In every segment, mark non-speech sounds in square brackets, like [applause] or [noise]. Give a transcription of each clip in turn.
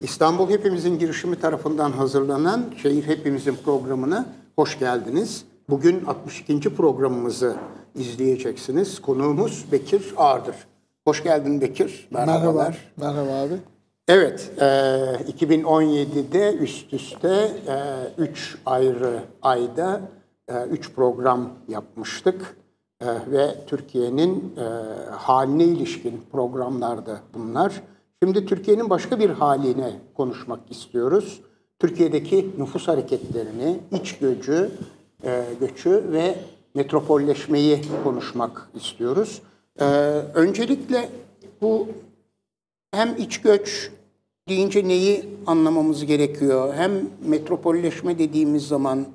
İstanbul Hepimizin girişimi tarafından hazırlanan Şehir Hepimizin programına hoş geldiniz. Bugün 62. programımızı izleyeceksiniz. Konuğumuz Bekir Ağırdır. Hoş geldin Bekir. Merhabalar. Merhaba, merhaba abi. Evet, e, 2017'de üst üste 3 e, ayrı ayda 3 e, program yapmıştık. E, ve Türkiye'nin e, haline ilişkin programlardı bunlar. Bunlar Şimdi Türkiye'nin başka bir haline konuşmak istiyoruz. Türkiye'deki nüfus hareketlerini, iç göcü, e, göçü ve metropolleşmeyi konuşmak istiyoruz. E, öncelikle bu hem iç göç deyince neyi anlamamız gerekiyor? Hem metropolleşme dediğimiz zaman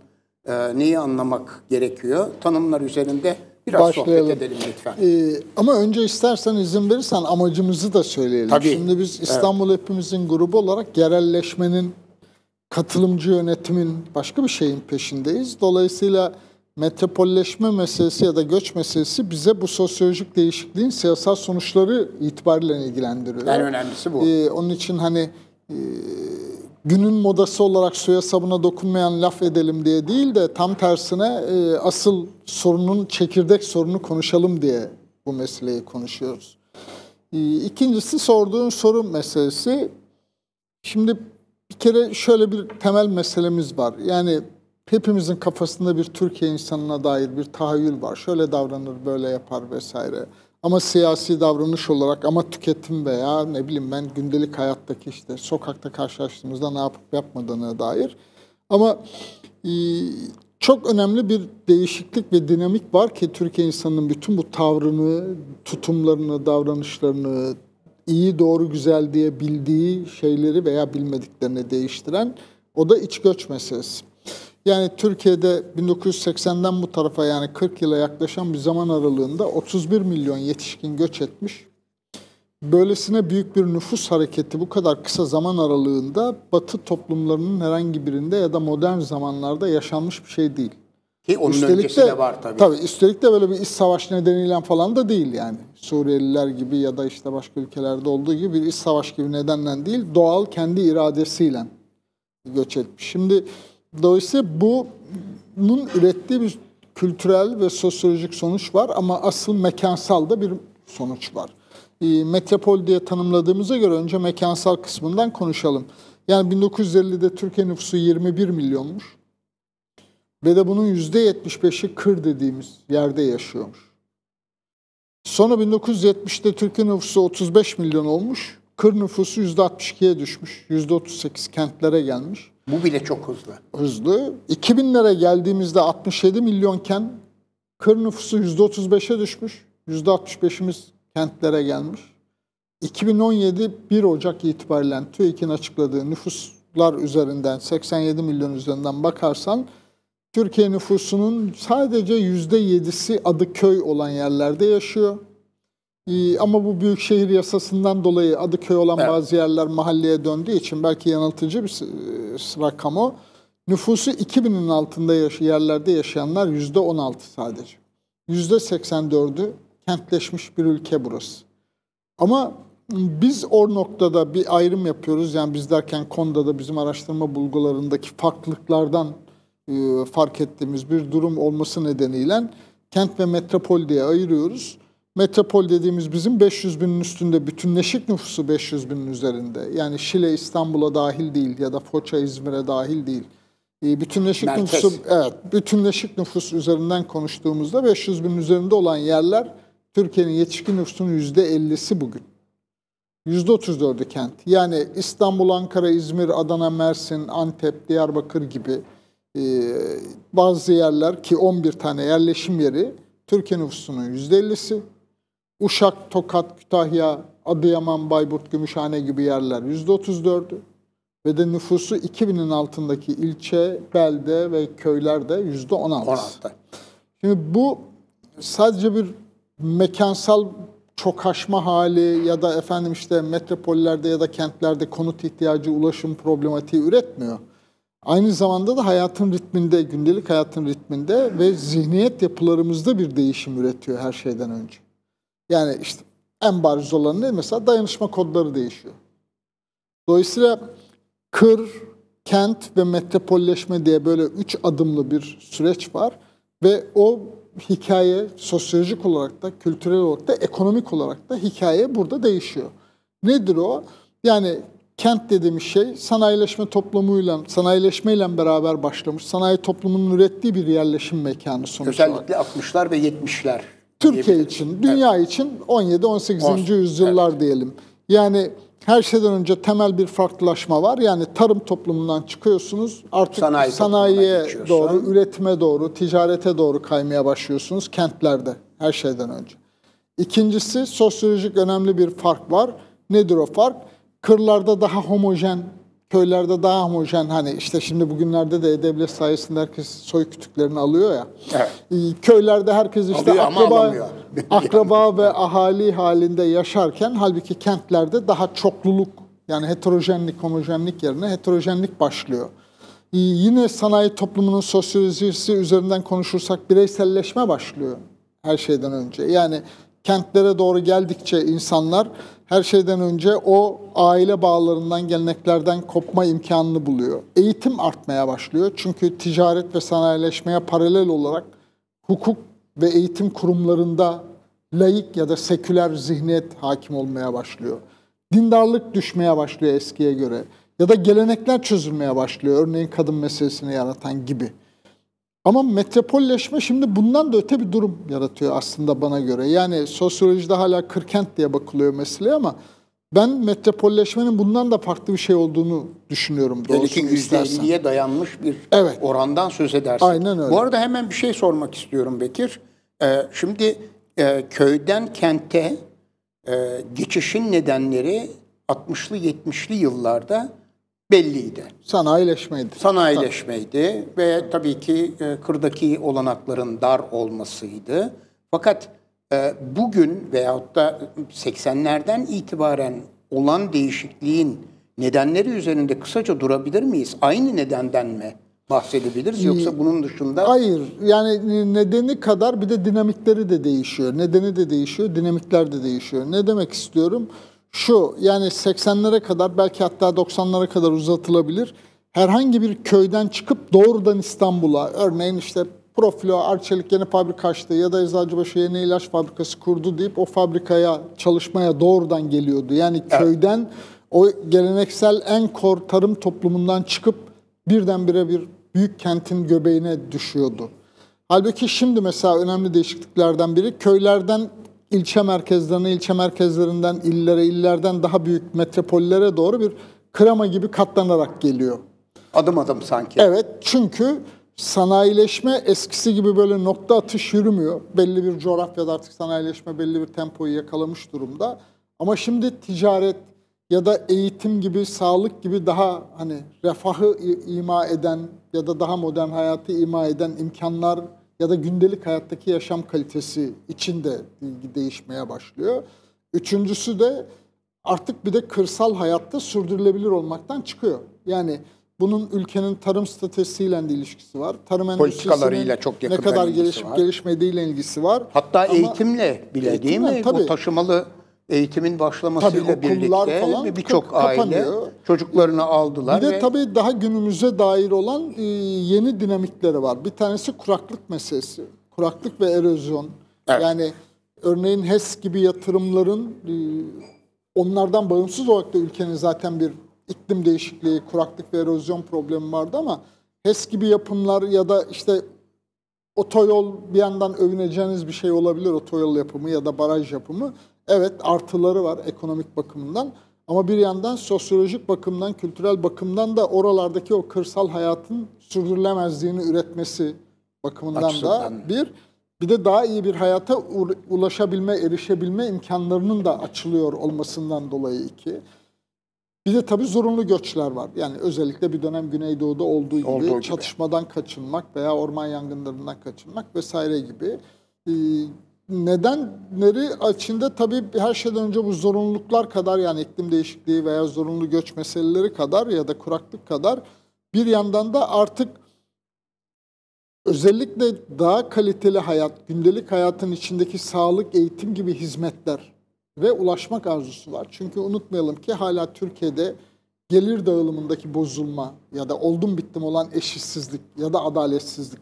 e, neyi anlamak gerekiyor? Tanımlar üzerinde Biraz başlayalım. sohbet edelim lütfen. Ee, ama önce istersen izin verirsen amacımızı da söyleyelim. Tabii. Şimdi biz İstanbul evet. Hepimizin grubu olarak yerelleşmenin, katılımcı yönetimin, başka bir şeyin peşindeyiz. Dolayısıyla metropolleşme meselesi ya da göç meselesi bize bu sosyolojik değişikliğin siyasal sonuçları itibariyle ilgilendiriyor. En önemlisi bu. Ee, onun için hani e, günün modası olarak suya sabuna dokunmayan laf edelim diye değil de tam tersine e, asıl sorunun çekirdek sorunu konuşalım diye bu meseleyi konuşuyoruz. E, ikincisi sorduğun soru meselesi. Şimdi bir kere şöyle bir temel meselemiz var. Yani hepimizin kafasında bir Türkiye insanına dair bir tahayyül var. Şöyle davranır, böyle yapar vesaire. Ama siyasi davranış olarak ama tüketim veya ne bileyim ben gündelik hayattaki işte sokakta karşılaştığımızda ne yapıp yapmadığına dair. Ama e, çok önemli bir değişiklik ve dinamik var ki Türkiye insanının bütün bu tavrını, tutumlarını, davranışlarını iyi, doğru, güzel diye bildiği şeyleri veya bilmediklerini değiştiren o da iç göç meselesi. Yani Türkiye'de 1980'den bu tarafa yani 40 yıla yaklaşan bir zaman aralığında 31 milyon yetişkin göç etmiş. Böylesine büyük bir nüfus hareketi bu kadar kısa zaman aralığında Batı toplumlarının herhangi birinde ya da modern zamanlarda yaşanmış bir şey değil. Ki onun üstelik öncesi de, de var tabii. Tabii üstelik de böyle bir iç savaş nedeniyle falan da değil yani. Suriyeliler gibi ya da işte başka ülkelerde olduğu gibi bir iç savaş gibi nedenle değil, doğal kendi iradesiyle göç etmiş. Şimdi Dolayısıyla bunun ürettiği bir kültürel ve sosyolojik sonuç var ama asıl mekansal da bir sonuç var. Ee, metropol diye tanımladığımıza göre önce mekansal kısmından konuşalım. Yani 1950'de Türkiye nüfusu 21 milyonmuş. Ve de bunun %75'i kır dediğimiz yerde yaşıyormuş. Sonra 1970'te Türkiye nüfusu 35 milyon olmuş. Kır nüfusu %62'ye düşmüş, %38 kentlere gelmiş. Bu bile çok hızlı. Hızlı. 2000'lere geldiğimizde 67 milyonken kır nüfusu %35'e düşmüş, %65'imiz kentlere gelmiş. 2017 1 Ocak itibariyle TÜİK'in açıkladığı nüfuslar üzerinden 87 milyon üzerinden bakarsan Türkiye nüfusunun sadece %7'si adı köy olan yerlerde yaşıyor. Ee, ama bu büyük şehir yasasından dolayı adı köy olan evet. bazı yerler mahalleye döndüğü için belki yanıltıcı bir e, rakam o. Nüfusu 2000'in altında yaş yerlerde yaşayanlar %16 sadece. %84'ü kentleşmiş bir ülke burası. Ama biz o noktada bir ayrım yapıyoruz. Yani biz derken Konda'da bizim araştırma bulgularındaki farklılıklardan e, fark ettiğimiz bir durum olması nedeniyle kent ve metropol diye ayırıyoruz. Metropol dediğimiz bizim 500 binin üstünde, bütünleşik nüfusu 500 binin üzerinde. Yani Şile İstanbul'a dahil değil ya da Foça İzmir'e dahil değil. Ee, bütünleşik Merkez. nüfusu, evet, bütünleşik nüfus üzerinden konuştuğumuzda 500 binin üzerinde olan yerler Türkiye'nin yetişkin nüfusunun %50'si bugün. %34'ü kent. Yani İstanbul, Ankara, İzmir, Adana, Mersin, Antep, Diyarbakır gibi e, bazı yerler ki 11 tane yerleşim yeri Türkiye nüfusunun %50'si. Uşak, Tokat, Kütahya, Adıyaman, Bayburt, Gümüşhane gibi yerler %34'ü ve de nüfusu 2000'in altındaki ilçe, belde ve köylerde yüzde 16. 16. Şimdi bu sadece bir mekansal çokaşma hali ya da efendim işte metropollerde ya da kentlerde konut ihtiyacı, ulaşım problematiği üretmiyor. Aynı zamanda da hayatın ritminde, gündelik hayatın ritminde ve zihniyet yapılarımızda bir değişim üretiyor her şeyden önce. Yani işte en bariz olan ne? Mesela dayanışma kodları değişiyor. Dolayısıyla kır, kent ve metropolleşme diye böyle üç adımlı bir süreç var. Ve o hikaye sosyolojik olarak da, kültürel olarak da, ekonomik olarak da hikaye burada değişiyor. Nedir o? Yani kent dediğimiz şey sanayileşme toplumuyla, sanayileşmeyle beraber başlamış, sanayi toplumunun ürettiği bir yerleşim mekanı sonuç Özellikle olarak. 60'lar ve 70'ler. Türkiye için, dünya evet. için 17-18. yüzyıllar evet. diyelim. Yani her şeyden önce temel bir farklılaşma var. Yani tarım toplumundan çıkıyorsunuz, artık Sanayi sanayiye doğru, üretime doğru, ticarete doğru kaymaya başlıyorsunuz kentlerde her şeyden önce. İkincisi sosyolojik önemli bir fark var. Nedir o fark? Kırlarda daha homojen köylerde daha homojen hani işte şimdi bugünlerde de e-devlet sayesinde herkes soy kütüklerini alıyor ya. Evet. Ee, köylerde herkes işte alıyor akraba [laughs] akraba ve ahali halinde yaşarken halbuki kentlerde daha çokluluk yani heterojenlik homojenlik yerine heterojenlik başlıyor. Ee, yine sanayi toplumunun sosyolojisi üzerinden konuşursak bireyselleşme başlıyor her şeyden önce. Yani kentlere doğru geldikçe insanlar her şeyden önce o aile bağlarından, geleneklerden kopma imkanını buluyor. Eğitim artmaya başlıyor. Çünkü ticaret ve sanayileşmeye paralel olarak hukuk ve eğitim kurumlarında laik ya da seküler zihniyet hakim olmaya başlıyor. Dindarlık düşmeye başlıyor eskiye göre. Ya da gelenekler çözülmeye başlıyor. Örneğin kadın meselesini yaratan gibi. Ama metropolleşme şimdi bundan da öte bir durum yaratıyor aslında bana göre. Yani sosyolojide hala kırkent diye bakılıyor mesele ama ben metropolleşmenin bundan da farklı bir şey olduğunu düşünüyorum doğrusu Hele %50'ye dayanmış bir evet. orandan söz edersin. Aynen öyle. Bu arada hemen bir şey sormak istiyorum Bekir. Ee, şimdi e, köyden kente e, geçişin nedenleri 60'lı 70'li yıllarda belliydi. Sanayileşmeydi. Sanayileşmeydi tabii. ve tabii ki e, kırdaki olanakların dar olmasıydı. Fakat e, bugün veyahut da 80'lerden itibaren olan değişikliğin nedenleri üzerinde kısaca durabilir miyiz? Aynı nedenden mi bahsedebiliriz yoksa bunun dışında? Hayır yani nedeni kadar bir de dinamikleri de değişiyor. Nedeni de değişiyor, dinamikler de değişiyor. Ne demek istiyorum? şu yani 80'lere kadar belki hatta 90'lara kadar uzatılabilir. Herhangi bir köyden çıkıp doğrudan İstanbul'a örneğin işte Profilo Arçelik yeni fabrika açtı ya da Eczacıbaşı yeni ilaç fabrikası kurdu deyip o fabrikaya çalışmaya doğrudan geliyordu. Yani köyden o geleneksel enkor tarım toplumundan çıkıp birdenbire bir büyük kentin göbeğine düşüyordu. Halbuki şimdi mesela önemli değişikliklerden biri köylerden ilçe merkezlerine, ilçe merkezlerinden illere, illerden daha büyük metropollere doğru bir krema gibi katlanarak geliyor. Adım adım sanki. Evet çünkü sanayileşme eskisi gibi böyle nokta atış yürümüyor. Belli bir coğrafyada artık sanayileşme belli bir tempoyu yakalamış durumda. Ama şimdi ticaret ya da eğitim gibi, sağlık gibi daha hani refahı ima eden ya da daha modern hayatı ima eden imkanlar ya da gündelik hayattaki yaşam kalitesi içinde değişmeye başlıyor. Üçüncüsü de artık bir de kırsal hayatta sürdürülebilir olmaktan çıkıyor. Yani bunun ülkenin tarım stratejisiyle de ilişkisi var. Tarım endüstrisinin çok yakın ne kadar gelişip var. gelişmediğiyle ilgisi var. Hatta Ama eğitimle bile eğitimle, değil mi? Tabii. Bu taşımalı eğitimin başlamasıyla tabii, birlikte falan birçok aile çocuklarını aldılar. Bir de ve... tabii daha günümüze dair olan e, yeni dinamikleri var. Bir tanesi kuraklık meselesi. Kuraklık ve erozyon. Evet. Yani örneğin HES gibi yatırımların e, onlardan bağımsız olarak da ülkenin zaten bir iklim değişikliği, kuraklık ve erozyon problemi vardı ama HES gibi yapımlar ya da işte otoyol bir yandan övüneceğiniz bir şey olabilir otoyol yapımı ya da baraj yapımı. Evet artıları var ekonomik bakımından ama bir yandan sosyolojik bakımdan, kültürel bakımdan da oralardaki o kırsal hayatın sürdürülemezliğini üretmesi bakımından Açıktan. da bir. Bir de daha iyi bir hayata ulaşabilme, erişebilme imkanlarının da açılıyor olmasından dolayı iki. Bir de tabii zorunlu göçler var. Yani özellikle bir dönem Güneydoğu'da olduğu gibi, olduğu gibi. çatışmadan kaçınmak veya orman yangınlarından kaçınmak vesaire gibi. Nedenleri içinde tabii her şeyden önce bu zorunluluklar kadar yani iklim değişikliği veya zorunlu göç meseleleri kadar ya da kuraklık kadar bir yandan da artık özellikle daha kaliteli hayat, gündelik hayatın içindeki sağlık, eğitim gibi hizmetler ve ulaşmak arzusu var. Çünkü unutmayalım ki hala Türkiye'de gelir dağılımındaki bozulma ya da oldum bittim olan eşitsizlik ya da adaletsizlik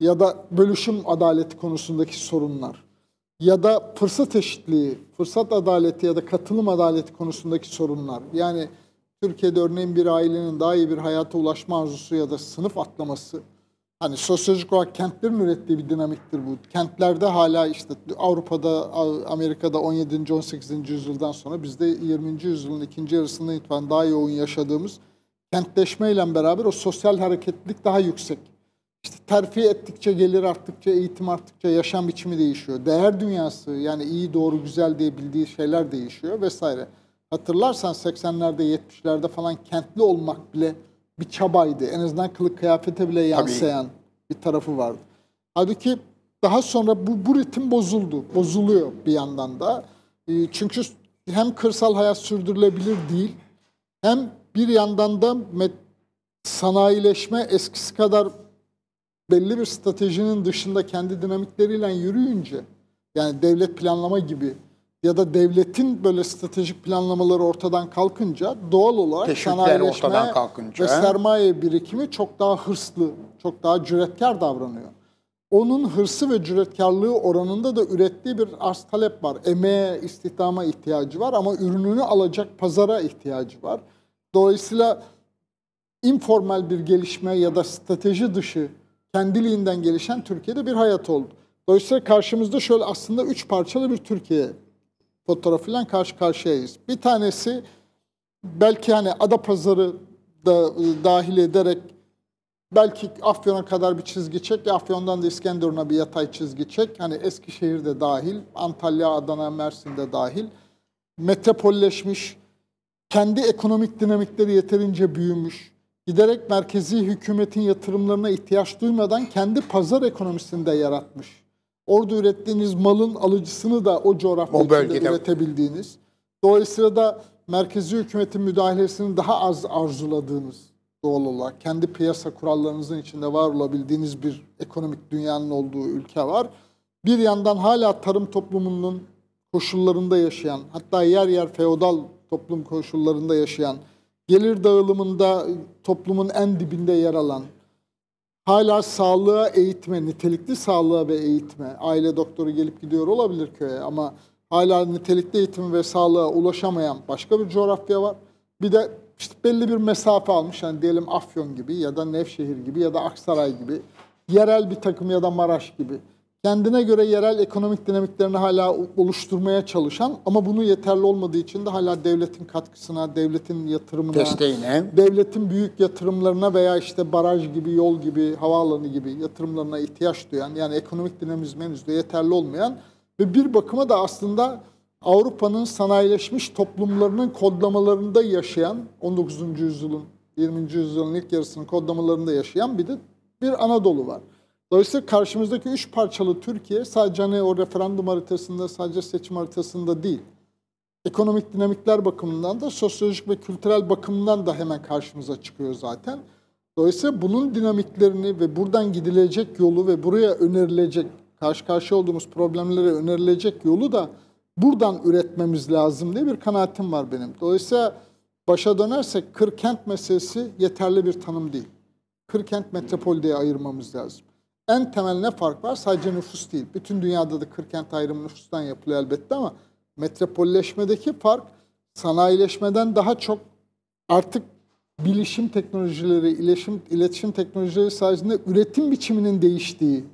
ya da bölüşüm adaleti konusundaki sorunlar ya da fırsat eşitliği, fırsat adaleti ya da katılım adaleti konusundaki sorunlar. Yani Türkiye'de örneğin bir ailenin daha iyi bir hayata ulaşma arzusu ya da sınıf atlaması. Hani sosyolojik olarak kentlerin ürettiği bir dinamiktir bu. Kentlerde hala işte Avrupa'da, Amerika'da 17. 18. yüzyıldan sonra bizde 20. yüzyılın ikinci yarısından itibaren daha yoğun yaşadığımız kentleşmeyle beraber o sosyal hareketlilik daha yüksek. İşte terfi ettikçe, gelir arttıkça, eğitim arttıkça yaşam biçimi değişiyor. Değer dünyası yani iyi, doğru, güzel diye bildiği şeyler değişiyor vesaire. Hatırlarsan 80'lerde, 70'lerde falan kentli olmak bile bir çabaydı. En azından kılık kıyafete bile yansıyan Tabii. bir tarafı vardı. Halbuki daha sonra bu, bu ritim bozuldu. Bozuluyor bir yandan da. Ee, çünkü hem kırsal hayat sürdürülebilir değil hem bir yandan da sanayileşme eskisi kadar belli bir stratejinin dışında kendi dinamikleriyle yürüyünce yani devlet planlama gibi ya da devletin böyle stratejik planlamaları ortadan kalkınca doğal olarak Teşvikler sanayileşme ve sermaye birikimi çok daha hırslı, çok daha cüretkar davranıyor. Onun hırsı ve cüretkarlığı oranında da ürettiği bir arz talep var. Emeğe, istihdama ihtiyacı var ama ürününü alacak pazara ihtiyacı var. Dolayısıyla informal bir gelişme ya da strateji dışı kendiliğinden gelişen Türkiye'de bir hayat oldu. Dolayısıyla karşımızda şöyle aslında üç parçalı bir Türkiye fotoğrafıyla karşı karşıyayız. Bir tanesi belki hani Ada Pazarı da e, dahil ederek belki Afyon'a kadar bir çizgi çek, Afyon'dan da İskenderun'a bir yatay çizgi çek. Hani Eskişehir de dahil, Antalya, Adana, Mersin de dahil. Metropolleşmiş, kendi ekonomik dinamikleri yeterince büyümüş, giderek merkezi hükümetin yatırımlarına ihtiyaç duymadan kendi pazar ekonomisinde yaratmış. Orada ürettiğiniz malın alıcısını da o coğrafyada bölgede. üretebildiğiniz. Dolayısıyla da merkezi hükümetin müdahalesini daha az arzuladığınız doğal olarak kendi piyasa kurallarınızın içinde var olabildiğiniz bir ekonomik dünyanın olduğu ülke var. Bir yandan hala tarım toplumunun koşullarında yaşayan, hatta yer yer feodal toplum koşullarında yaşayan gelir dağılımında toplumun en dibinde yer alan, hala sağlığa eğitme, nitelikli sağlığa ve eğitme, aile doktoru gelip gidiyor olabilir köye ama hala nitelikli eğitim ve sağlığa ulaşamayan başka bir coğrafya var. Bir de işte belli bir mesafe almış yani diyelim Afyon gibi ya da Nevşehir gibi ya da Aksaray gibi yerel bir takım ya da Maraş gibi kendine göre yerel ekonomik dinamiklerini hala oluşturmaya çalışan ama bunu yeterli olmadığı için de hala devletin katkısına, devletin yatırımına, desteğine, devletin büyük yatırımlarına veya işte baraj gibi, yol gibi, havaalanı gibi yatırımlarına ihtiyaç duyan yani ekonomik dinamizm henüz de yeterli olmayan ve bir bakıma da aslında Avrupa'nın sanayileşmiş toplumlarının kodlamalarında yaşayan 19. yüzyılın 20. yüzyılın ilk yarısının kodlamalarında yaşayan bir de bir Anadolu var. Dolayısıyla karşımızdaki üç parçalı Türkiye sadece hani o referandum haritasında, sadece seçim haritasında değil, ekonomik dinamikler bakımından da, sosyolojik ve kültürel bakımından da hemen karşımıza çıkıyor zaten. Dolayısıyla bunun dinamiklerini ve buradan gidilecek yolu ve buraya önerilecek, karşı karşıya olduğumuz problemlere önerilecek yolu da buradan üretmemiz lazım diye bir kanaatim var benim. Dolayısıyla başa dönersek Kırkent meselesi yeterli bir tanım değil. Kırkent metropol diye ayırmamız lazım en temel ne fark var? Sadece nüfus değil. Bütün dünyada da kırkent ayrımı nüfustan yapılıyor elbette ama metropolleşmedeki fark sanayileşmeden daha çok artık bilişim teknolojileri, iletişim, iletişim teknolojileri sayesinde üretim biçiminin değiştiği,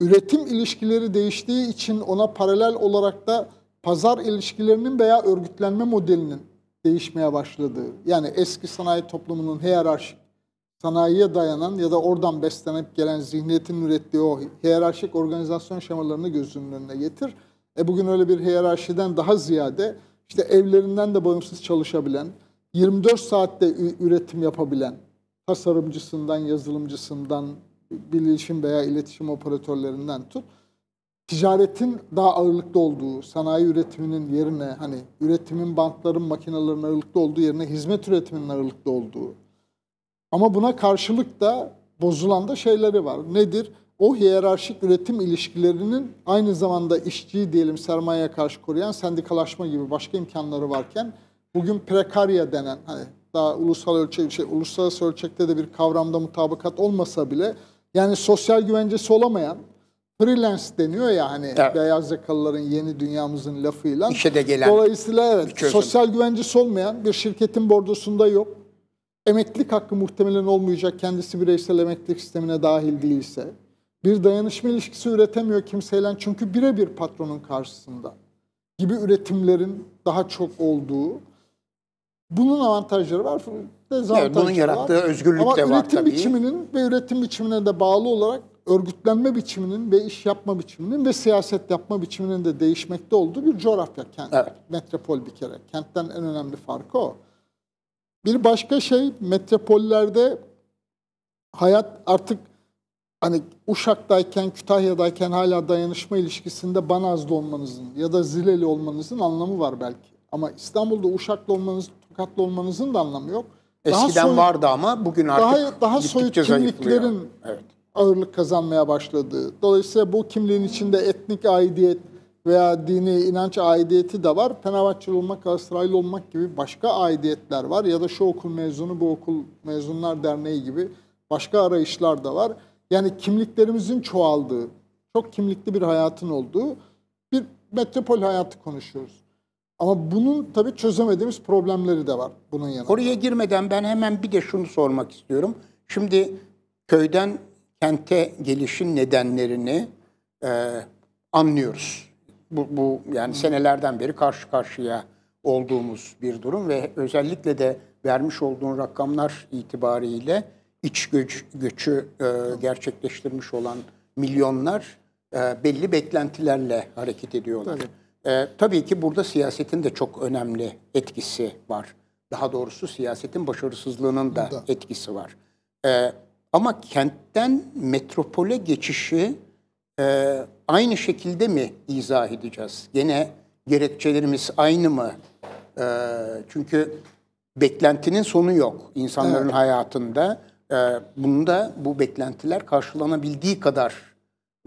üretim ilişkileri değiştiği için ona paralel olarak da pazar ilişkilerinin veya örgütlenme modelinin değişmeye başladığı. Yani eski sanayi toplumunun hiyerarşik sanayiye dayanan ya da oradan beslenip gelen zihniyetin ürettiği o hiyerarşik organizasyon şemalarını gözünün önüne getir. E bugün öyle bir hiyerarşiden daha ziyade işte evlerinden de bağımsız çalışabilen, 24 saatte üretim yapabilen, tasarımcısından, yazılımcısından, bilişim veya iletişim operatörlerinden tut. Ticaretin daha ağırlıklı olduğu, sanayi üretiminin yerine hani üretimin bantların makinelerin ağırlıklı olduğu yerine hizmet üretiminin ağırlıklı olduğu, ama buna karşılık da bozulan da şeyleri var. Nedir? O hiyerarşik üretim ilişkilerinin aynı zamanda işçiyi diyelim sermayeye karşı koruyan sendikalaşma gibi başka imkanları varken bugün prekarya denen hani daha ulusal ölçek şey uluslararası ölçekte de bir kavramda mutabakat olmasa bile yani sosyal güvencesi olamayan freelance deniyor ya hani evet. beyaz yakalıların yeni dünyamızın lafıyla. İşe de gelen. Dolayısıyla evet sosyal güvencesi olmayan bir şirketin bordosunda yok emeklilik hakkı muhtemelen olmayacak kendisi bireysel emeklilik sistemine dahil değilse. Bir dayanışma ilişkisi üretemiyor kimseyle çünkü birebir patronun karşısında gibi üretimlerin daha çok olduğu. Bunun avantajları var, dezavantajları evet, bunun yarattığı var. özgürlük Ama de var üretim biçiminin ve üretim biçimine de bağlı olarak örgütlenme biçiminin ve iş yapma biçiminin ve siyaset yapma biçiminin de değişmekte olduğu bir coğrafya kent. Evet. Metropol bir kere. Kentten en önemli farkı o. Bir başka şey metropollerde hayat artık hani Uşak'tayken, Kütahya'dayken hala dayanışma ilişkisinde Banaz'da olmanızın ya da Zileli olmanızın anlamı var belki. Ama İstanbul'da Uşak'ta olmanız, Tokat'ta olmanızın da anlamı yok. Daha Eskiden soyut, vardı ama bugün artık daha, daha soyut kimliklerin evet. ağırlık kazanmaya başladığı. Dolayısıyla bu kimliğin içinde etnik aidiyet, veya dini inanç aidiyeti de var. Fenerbahçeli olmak, Galatasaraylı olmak gibi başka aidiyetler var. Ya da şu okul mezunu, bu okul mezunlar derneği gibi başka arayışlar da var. Yani kimliklerimizin çoğaldığı, çok kimlikli bir hayatın olduğu bir metropol hayatı konuşuyoruz. Ama bunun tabii çözemediğimiz problemleri de var bunun yanında. Oraya girmeden ben hemen bir de şunu sormak istiyorum. Şimdi köyden kente gelişin nedenlerini e, anlıyoruz bu, bu yani senelerden beri karşı karşıya olduğumuz bir durum ve özellikle de vermiş olduğun rakamlar itibariyle iç göç, göçü e, gerçekleştirmiş olan milyonlar e, belli beklentilerle hareket ediyorlar. Tabii. E, tabii ki burada siyasetin de çok önemli etkisi var. Daha doğrusu siyasetin başarısızlığının da, da. etkisi var. E, ama kentten metropole geçişi e, aynı şekilde mi izah edeceğiz? Gene gerekçelerimiz aynı mı? E, çünkü beklentinin sonu yok insanların evet. hayatında. E, bunda bu beklentiler karşılanabildiği kadar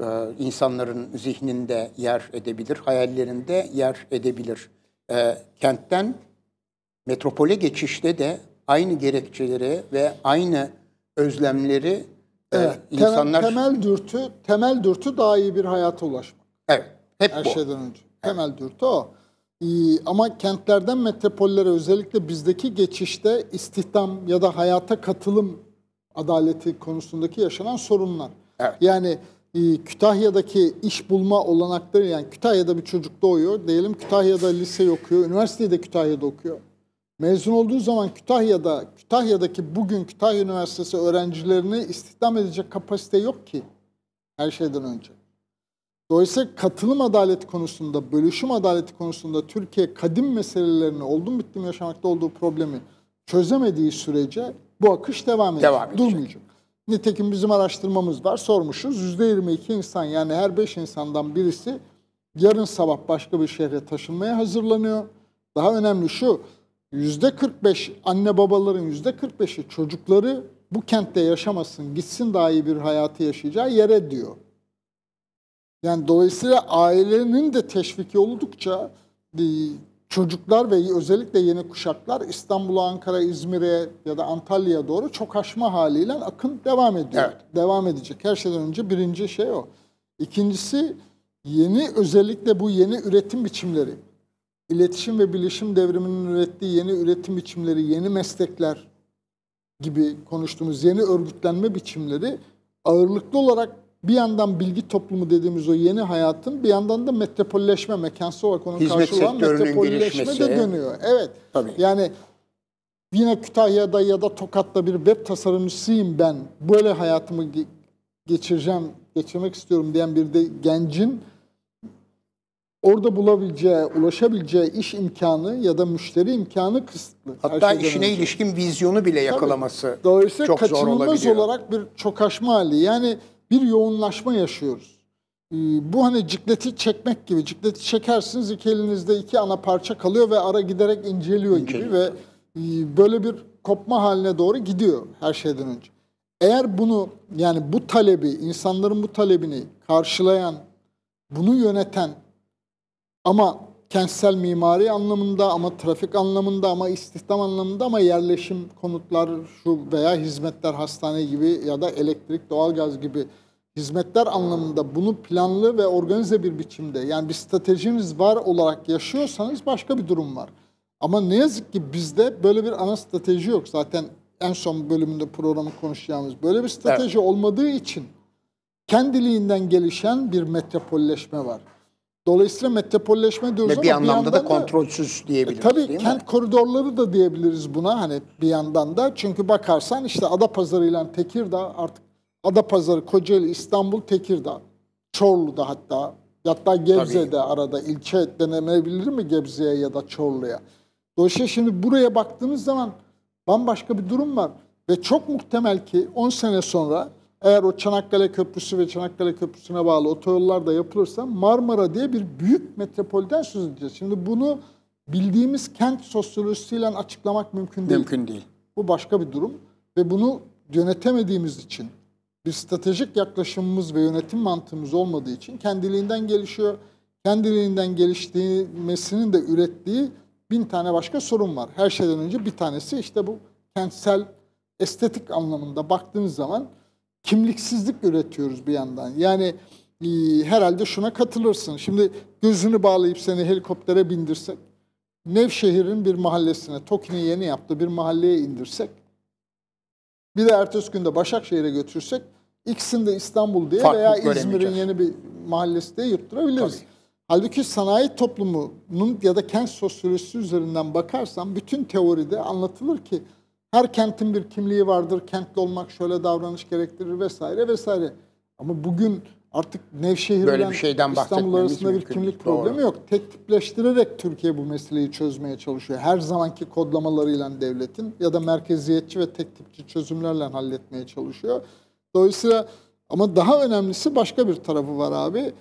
e, insanların zihninde yer edebilir, hayallerinde yer edebilir. E, kentten metropole geçişte de aynı gerekçeleri ve aynı özlemleri ee, evet, insanlar... temel, temel dürtü, temel dürtü daha iyi bir hayata ulaşmak. Evet, hep Her bu. Her şeyden önce. Temel evet. dürtü o. Ee, ama kentlerden metropollere özellikle bizdeki geçişte istihdam ya da hayata katılım adaleti konusundaki yaşanan sorunlar. Evet. Yani e, Kütahya'daki iş bulma olanakları yani Kütahya'da bir çocuk doğuyor diyelim Kütahya'da lise okuyor, üniversiteyi de Kütahya'da okuyor. Mezun olduğu zaman Kütahya'da, Kütahya'daki bugün Kütahya Üniversitesi öğrencilerini istihdam edecek kapasite yok ki her şeyden önce. Dolayısıyla katılım adaleti konusunda, bölüşüm adaleti konusunda Türkiye kadim meselelerini, oldum bittim yaşamakta olduğu problemi çözemediği sürece bu akış devam edecek, devam edecek. durmayacak. Nitekim bizim araştırmamız var, sormuşuz. %22 insan yani her 5 insandan birisi yarın sabah başka bir şehre taşınmaya hazırlanıyor. Daha önemli şu, yüzde 45 anne babaların yüzde 45'i çocukları bu kentte yaşamasın, gitsin daha iyi bir hayatı yaşayacağı yere diyor. Yani dolayısıyla ailenin de teşviki oldukça e, çocuklar ve özellikle yeni kuşaklar İstanbul'a, Ankara, İzmir'e ya da Antalya'ya doğru çok aşma haliyle akın devam ediyor. Evet. Devam edecek. Her şeyden önce birinci şey o. İkincisi yeni özellikle bu yeni üretim biçimleri iletişim ve bilişim devriminin ürettiği yeni üretim biçimleri, yeni meslekler gibi konuştuğumuz yeni örgütlenme biçimleri ağırlıklı olarak bir yandan bilgi toplumu dediğimiz o yeni hayatın bir yandan da metropolleşme, mekansal olarak onun Hizmet karşılığı metropolleşme de dönüyor. Evet. Tabii. Yani yine Kütahya'da ya da Tokat'ta bir web tasarımcısıyım ben. Böyle hayatımı geçireceğim, geçirmek istiyorum diyen bir de gencin orada bulabileceği, ulaşabileceği iş imkanı ya da müşteri imkanı kısıtlı. Hatta işine önce. ilişkin vizyonu bile yakalaması Tabii. çok zor olabiliyor. Dolayısıyla olarak bir çokaşma hali yani bir yoğunlaşma yaşıyoruz. Ee, bu hani cikleti çekmek gibi. Cikleti çekersiniz iki elinizde iki ana parça kalıyor ve ara giderek inceliyor, inceliyor. gibi ve e, böyle bir kopma haline doğru gidiyor her şeyden önce. Eğer bunu yani bu talebi, insanların bu talebini karşılayan, bunu yöneten ama kentsel mimari anlamında ama trafik anlamında ama istihdam anlamında ama yerleşim konutlar şu veya hizmetler hastane gibi ya da elektrik doğalgaz gibi hizmetler anlamında bunu planlı ve organize bir biçimde yani bir stratejiniz var olarak yaşıyorsanız başka bir durum var. Ama ne yazık ki bizde böyle bir ana strateji yok. Zaten en son bölümünde programı konuşacağımız böyle bir strateji evet. olmadığı için kendiliğinden gelişen bir metropolleşme var. Dolayısıyla metropolleşme diyoruz Ve bir ama anlamda bir da kontrolsüz diyebiliriz. E, tabii değil kent mi? koridorları da diyebiliriz buna hani bir yandan da. Çünkü bakarsan işte Adapazarı ile Tekirdağ artık Adapazarı, Kocaeli, İstanbul, Tekirdağ. Çorlu'da hatta hatta Gebze'de tabii. arada ilçe denemeyebilir mi Gebze'ye ya da Çorlu'ya. Dolayısıyla şimdi buraya baktığımız zaman bambaşka bir durum var. Ve çok muhtemel ki 10 sene sonra eğer o Çanakkale Köprüsü ve Çanakkale Köprüsü'ne bağlı otoyollar da yapılırsa Marmara diye bir büyük metropolden söz edeceğiz. Şimdi bunu bildiğimiz kent sosyolojisiyle açıklamak mümkün değil. Mümkün değil. Bu başka bir durum ve bunu yönetemediğimiz için bir stratejik yaklaşımımız ve yönetim mantığımız olmadığı için kendiliğinden gelişiyor. Kendiliğinden geliştirmesinin de ürettiği bin tane başka sorun var. Her şeyden önce bir tanesi işte bu kentsel estetik anlamında baktığınız zaman kimliksizlik üretiyoruz bir yandan. Yani e, herhalde şuna katılırsın. Şimdi gözünü bağlayıp seni helikoptere bindirsek, Nevşehir'in bir mahallesine, Toki'nin yeni yaptığı bir mahalleye indirsek, bir de ertesi günde Başakşehir'e götürsek, ikisini de İstanbul diye Farklı veya İzmir'in yeni bir mahallesi diye yutturabiliriz. Tabii. Halbuki sanayi toplumunun ya da kent sosyolojisi üzerinden bakarsan bütün teoride anlatılır ki her kentin bir kimliği vardır. Kentli olmak şöyle davranış gerektirir vesaire vesaire. Ama bugün artık Nevşehir Böyle bir şeyden İstanbul arasında bir kimlik Doğru. problemi yok. Tek tipleştirerek Türkiye bu meseleyi çözmeye çalışıyor. Her zamanki kodlamalarıyla devletin ya da merkeziyetçi ve tek tipçi çözümlerle halletmeye çalışıyor. Dolayısıyla ama daha önemlisi başka bir tarafı var abi.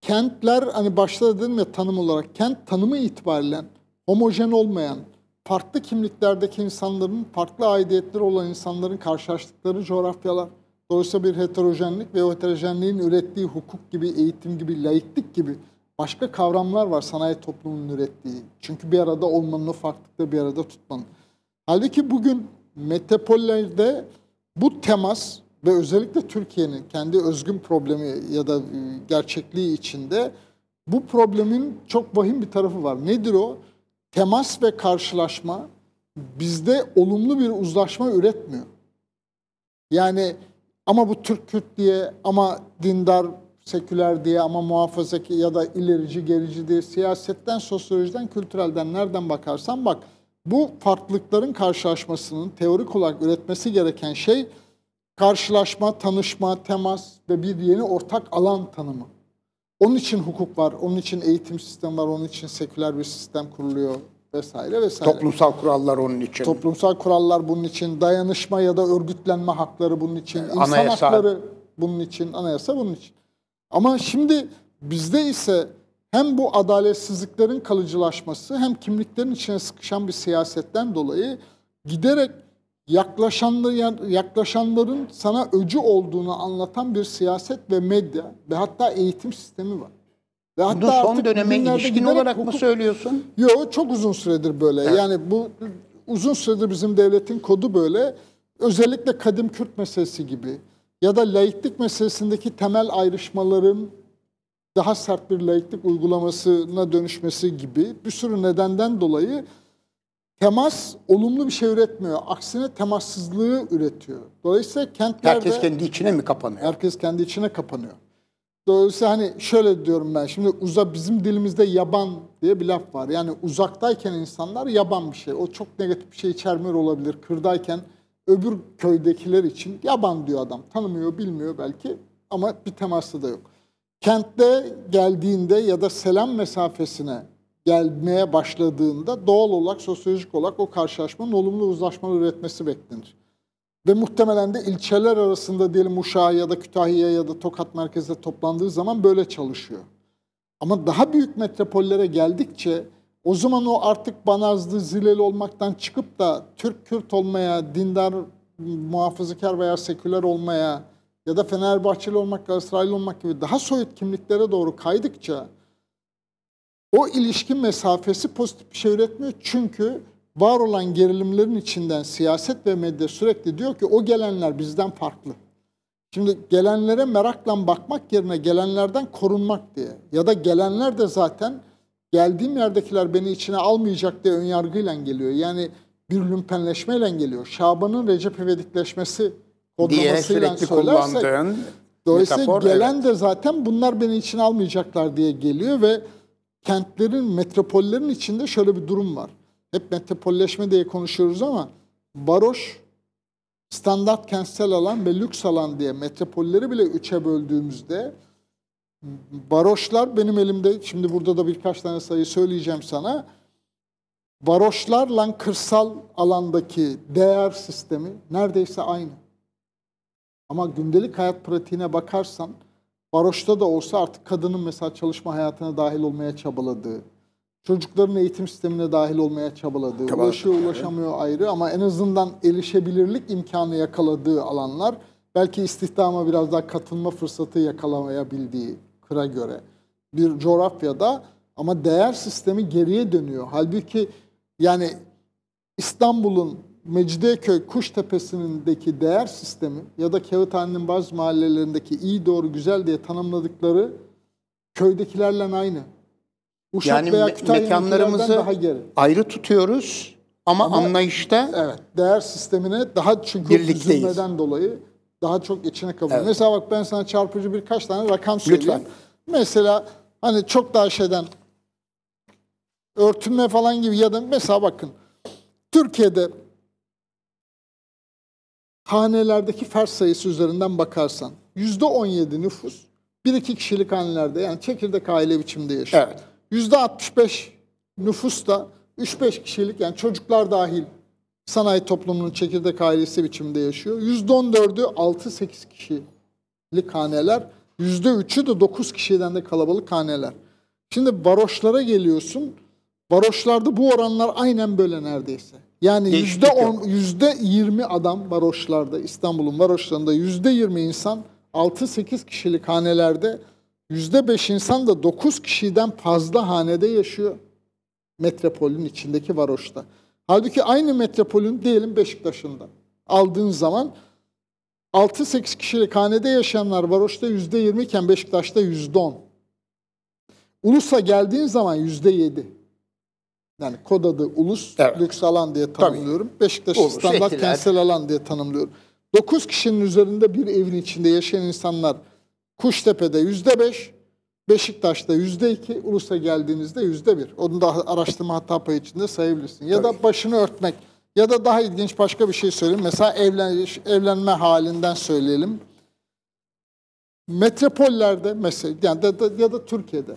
Kentler hani başta dedim ya tanım olarak kent tanımı itibariyle homojen olmayan, farklı kimliklerdeki insanların, farklı aidiyetleri olan insanların karşılaştıkları coğrafyalar, dolayısıyla bir heterojenlik ve o heterojenliğin ürettiği hukuk gibi, eğitim gibi, laiklik gibi başka kavramlar var sanayi toplumunun ürettiği. Çünkü bir arada olmanın, farklılıkta bir arada tutmanın. Halbuki bugün metropollerde bu temas ve özellikle Türkiye'nin kendi özgün problemi ya da ıı, gerçekliği içinde bu problemin çok vahim bir tarafı var. Nedir o? temas ve karşılaşma bizde olumlu bir uzlaşma üretmiyor. Yani ama bu Türk Kürt diye ama dindar seküler diye ama muhafazaki ya da ilerici gerici diye siyasetten, sosyolojiden, kültürelden nereden bakarsan bak bu farklılıkların karşılaşmasının teorik olarak üretmesi gereken şey karşılaşma, tanışma, temas ve bir yeni ortak alan tanımı. Onun için hukuk var, onun için eğitim sistemi var, onun için seküler bir sistem kuruluyor vesaire vesaire. Toplumsal kurallar onun için. Toplumsal kurallar bunun için, dayanışma ya da örgütlenme hakları bunun için, ee, insan anayasa. hakları bunun için, anayasa bunun için. Ama şimdi bizde ise hem bu adaletsizliklerin kalıcılaşması hem kimliklerin içine sıkışan bir siyasetten dolayı giderek yaklaşanları, yaklaşanların sana öcü olduğunu anlatan bir siyaset ve medya ve hatta eğitim sistemi var. Ve hatta Bunu son döneme ilişkin olarak hukuk... mı söylüyorsun? Yok çok uzun süredir böyle. Evet. Yani bu uzun süredir bizim devletin kodu böyle. Özellikle kadim Kürt meselesi gibi ya da laiklik meselesindeki temel ayrışmaların daha sert bir laiklik uygulamasına dönüşmesi gibi bir sürü nedenden dolayı temas olumlu bir şey üretmiyor. Aksine temassızlığı üretiyor. Dolayısıyla kentlerde... Herkes kendi içine mi kapanıyor? Herkes kendi içine kapanıyor. Dolayısıyla hani şöyle diyorum ben şimdi uza bizim dilimizde yaban diye bir laf var. Yani uzaktayken insanlar yaban bir şey. O çok negatif bir şey içermiyor olabilir. Kırdayken öbür köydekiler için yaban diyor adam. Tanımıyor, bilmiyor belki ama bir teması da yok. Kentte geldiğinde ya da selam mesafesine gelmeye başladığında doğal olarak sosyolojik olarak o karşılaşmanın olumlu uzlaşma üretmesi beklenir. Ve muhtemelen de ilçeler arasında diyelim Uşağı ya da Kütahya ya da Tokat merkezde toplandığı zaman böyle çalışıyor. Ama daha büyük metropollere geldikçe o zaman o artık banazlı, zileli olmaktan çıkıp da Türk-Kürt olmaya, dindar, muhafazakar veya seküler olmaya ya da Fenerbahçeli olmak, Galatasaraylı olmak gibi daha soyut kimliklere doğru kaydıkça o ilişki mesafesi pozitif bir şey üretmiyor. Çünkü var olan gerilimlerin içinden siyaset ve medya sürekli diyor ki o gelenler bizden farklı. Şimdi gelenlere merakla bakmak yerine gelenlerden korunmak diye ya da gelenler de zaten geldiğim yerdekiler beni içine almayacak diye önyargıyla geliyor. Yani bir lümpenleşmeyle geliyor. Şaban'ın Recep İvedikleşmesi kodlamasıyla söylersek dolayısıyla metafor, gelen evet. de zaten bunlar beni içine almayacaklar diye geliyor ve kentlerin, metropollerin içinde şöyle bir durum var. Hep metropolleşme diye konuşuyoruz ama baroş, standart kentsel alan ve lüks alan diye metropolleri bile üçe böldüğümüzde baroşlar benim elimde, şimdi burada da birkaç tane sayı söyleyeceğim sana. Baroşlar lan kırsal alandaki değer sistemi neredeyse aynı. Ama gündelik hayat pratiğine bakarsan Baroş'ta da olsa artık kadının mesela çalışma hayatına dahil olmaya çabaladığı, çocukların eğitim sistemine dahil olmaya çabaladığı, tamam. ulaşıyor ulaşamıyor ayrı ama en azından erişebilirlik imkanı yakaladığı alanlar belki istihdama biraz daha katılma fırsatı yakalamayabildiği kıra göre bir coğrafyada ama değer sistemi geriye dönüyor. Halbuki yani İstanbul'un Mecidiyeköy Kuştepesi'ndeki değer sistemi ya da Kağıthane'nin bazı mahallelerindeki iyi doğru güzel diye tanımladıkları köydekilerle aynı. Uşak yani veya mekanlarımızı daha geri. ayrı tutuyoruz ama, ama anlayışta evet değer sistemine daha çünkü birlikteyiz. üzülmeden dolayı daha çok içine kabul. Evet. Mesela bak ben sana çarpıcı birkaç tane rakam söyleyeyim. Lütfen. Mesela hani çok daha şeyden örtünme falan gibi ya da mesela bakın Türkiye'de hanelerdeki ferz sayısı üzerinden bakarsan %17 nüfus bir iki kişilik hanelerde yani çekirdek aile biçimde yaşıyor. Evet. %65 nüfus da 3-5 kişilik yani çocuklar dahil sanayi toplumunun çekirdek ailesi biçimde yaşıyor. %14'ü 6-8 kişilik haneler. %3'ü de 9 kişiden de kalabalık haneler. Şimdi varoşlara geliyorsun. Varoşlarda bu oranlar aynen böyle neredeyse. Yani yüzde on, yüzde yirmi adam varoşlarda, İstanbul'un varoşlarında yüzde yirmi insan 6-8 kişilik hanelerde yüzde beş insan da 9 kişiden fazla hanede yaşıyor. Metropolün içindeki varoşta. Halbuki aynı metropolün diyelim Beşiktaş'ında aldığın zaman 6-8 kişilik hanede yaşayanlar varoşta yüzde yirmi iken Beşiktaş'ta yüzde on. Ulus'a geldiğin zaman yüzde yedi yani kod adı ulus, evet. lüks alan diye tanımlıyorum. Tabii. Beşiktaş ulus, standart etkiler. kentsel alan diye tanımlıyorum. 9 kişinin üzerinde bir evin içinde yaşayan insanlar Kuştepe'de yüzde beş, Beşiktaş'ta yüzde iki, Ulus'a geldiğinizde %1. Onu da araştırma hata payı içinde sayabilirsin. Ya Tabii. da başını örtmek ya da daha ilginç başka bir şey söyleyeyim. Mesela evlen, evlenme halinden söyleyelim. Metropollerde mesela yani da, da, ya da Türkiye'de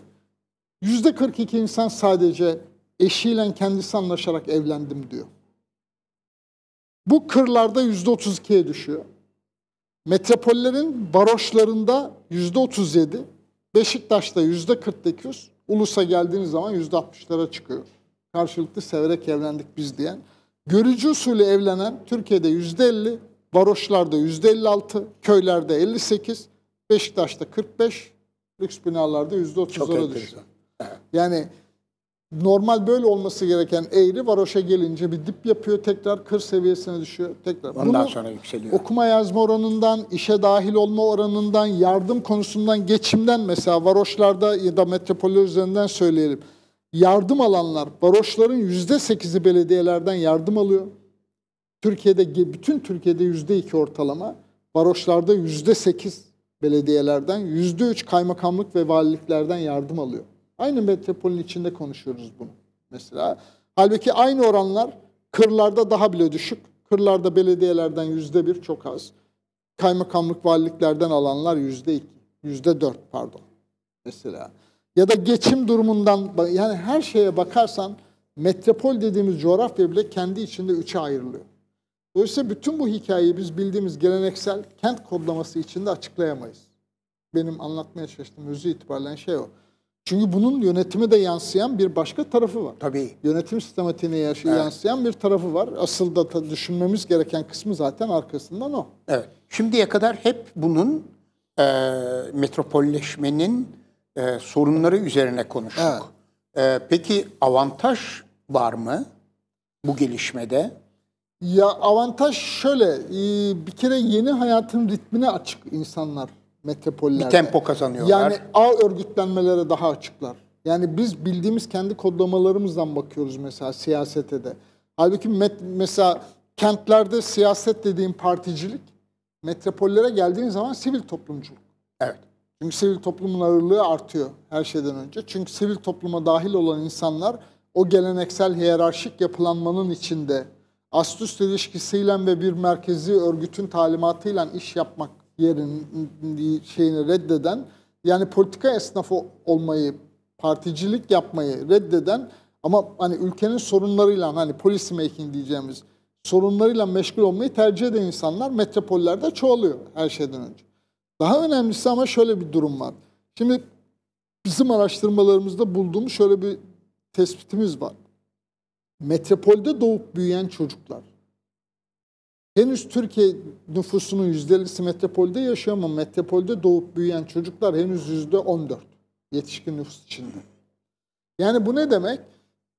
%42 insan sadece eşiyle kendisi anlaşarak evlendim diyor. Bu kırlarda yüzde otuz ikiye düşüyor. Metropollerin baroşlarında yüzde otuz yedi, Beşiktaş'ta yüzde kırk deküz, Ulus'a geldiğiniz zaman yüzde altmışlara çıkıyor. Karşılıklı severek evlendik biz diyen. Görücü usulü evlenen Türkiye'de yüzde elli, baroşlarda yüzde elli altı, köylerde elli sekiz, Beşiktaş'ta kırk beş, lüks binalarda yüzde otuzlara düşüyor. Yani Normal böyle olması gereken eğri varoşa gelince bir dip yapıyor, tekrar kır seviyesine düşüyor, tekrar. Ondan Bunu sonra yükseliyor. Okuma yazma oranından, işe dahil olma oranından, yardım konusundan, geçimden mesela varoşlarda ya da metropoller üzerinden söyleyelim. Yardım alanlar, varoşların %8'i belediyelerden yardım alıyor. Türkiye'de, bütün Türkiye'de %2 ortalama, varoşlarda %8 belediyelerden, %3 kaymakamlık ve valiliklerden yardım alıyor. Aynı metropolün içinde konuşuyoruz bunu mesela. Halbuki aynı oranlar kırlarda daha bile düşük. Kırlarda belediyelerden yüzde bir çok az. Kaymakamlık valiliklerden alanlar yüzde iki, yüzde dört pardon mesela. Ya da geçim durumundan yani her şeye bakarsan metropol dediğimiz coğrafya bile kendi içinde üçe ayrılıyor. Dolayısıyla bütün bu hikayeyi biz bildiğimiz geleneksel kent kodlaması içinde açıklayamayız. Benim anlatmaya çalıştığım özü itibaren şey o. Çünkü bunun yönetimi de yansıyan bir başka tarafı var. Tabii. Yönetim sistematiğine yansıyan bir tarafı var. Asıl da düşünmemiz gereken kısmı zaten arkasından o. Evet. Şimdiye kadar hep bunun e, metropolleşmenin e, sorunları üzerine konuştuk. Evet. E, peki avantaj var mı bu gelişmede? Ya avantaj şöyle, e, bir kere yeni hayatın ritmine açık insanlar metropollerde. Bir tempo kazanıyorlar. Yani ağ örgütlenmelere daha açıklar. Yani biz bildiğimiz kendi kodlamalarımızdan bakıyoruz mesela siyasete de. Halbuki met, mesela kentlerde siyaset dediğim particilik, metropollere geldiğin zaman sivil toplumculuk. Evet. Çünkü sivil toplumun ağırlığı artıyor her şeyden önce. Çünkü sivil topluma dahil olan insanlar o geleneksel hiyerarşik yapılanmanın içinde astüst ilişkisiyle ve bir merkezi örgütün talimatıyla iş yapmak yerin şeyini reddeden yani politika esnafı olmayı, particilik yapmayı reddeden ama hani ülkenin sorunlarıyla hani policy making diyeceğimiz sorunlarıyla meşgul olmayı tercih eden insanlar metropollerde çoğalıyor her şeyden önce. Daha önemlisi ama şöyle bir durum var. Şimdi bizim araştırmalarımızda bulduğumuz şöyle bir tespitimiz var. Metropolde doğup büyüyen çocuklar Henüz Türkiye nüfusunun %50'si metropolde yaşıyor ama metropolde doğup büyüyen çocuklar henüz %14 yetişkin nüfus içinde. Yani bu ne demek?